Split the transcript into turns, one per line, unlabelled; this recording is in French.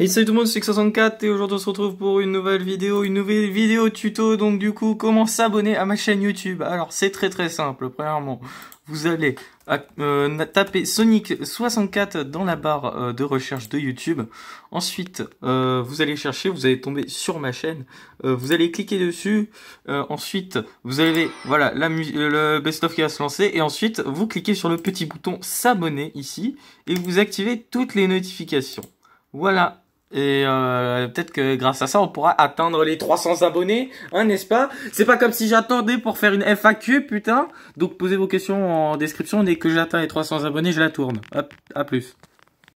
Et salut tout le monde, c'est X64 et aujourd'hui on se retrouve pour une nouvelle vidéo, une nouvelle vidéo tuto, donc du coup comment s'abonner à ma chaîne YouTube. Alors c'est très très simple, premièrement vous allez euh, taper Sonic64 dans la barre euh, de recherche de YouTube. Ensuite euh, vous allez chercher, vous allez tomber sur ma chaîne, vous allez cliquer dessus, ensuite vous avez voilà la le best-of qui va se lancer et ensuite vous cliquez sur le petit bouton s'abonner ici et vous activez toutes les notifications. Voilà, et euh, peut-être que grâce à ça, on pourra atteindre les 300 abonnés, hein, n'est-ce pas C'est pas comme si j'attendais pour faire une FAQ, putain. Donc posez vos questions en description. Dès que j'atteins les 300 abonnés, je la tourne. Hop, à plus.